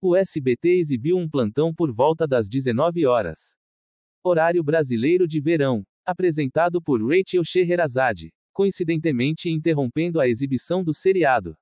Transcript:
O SBT exibiu um plantão por volta das 19 horas. Horário brasileiro de verão, apresentado por Rachel Scheherazade, coincidentemente interrompendo a exibição do seriado.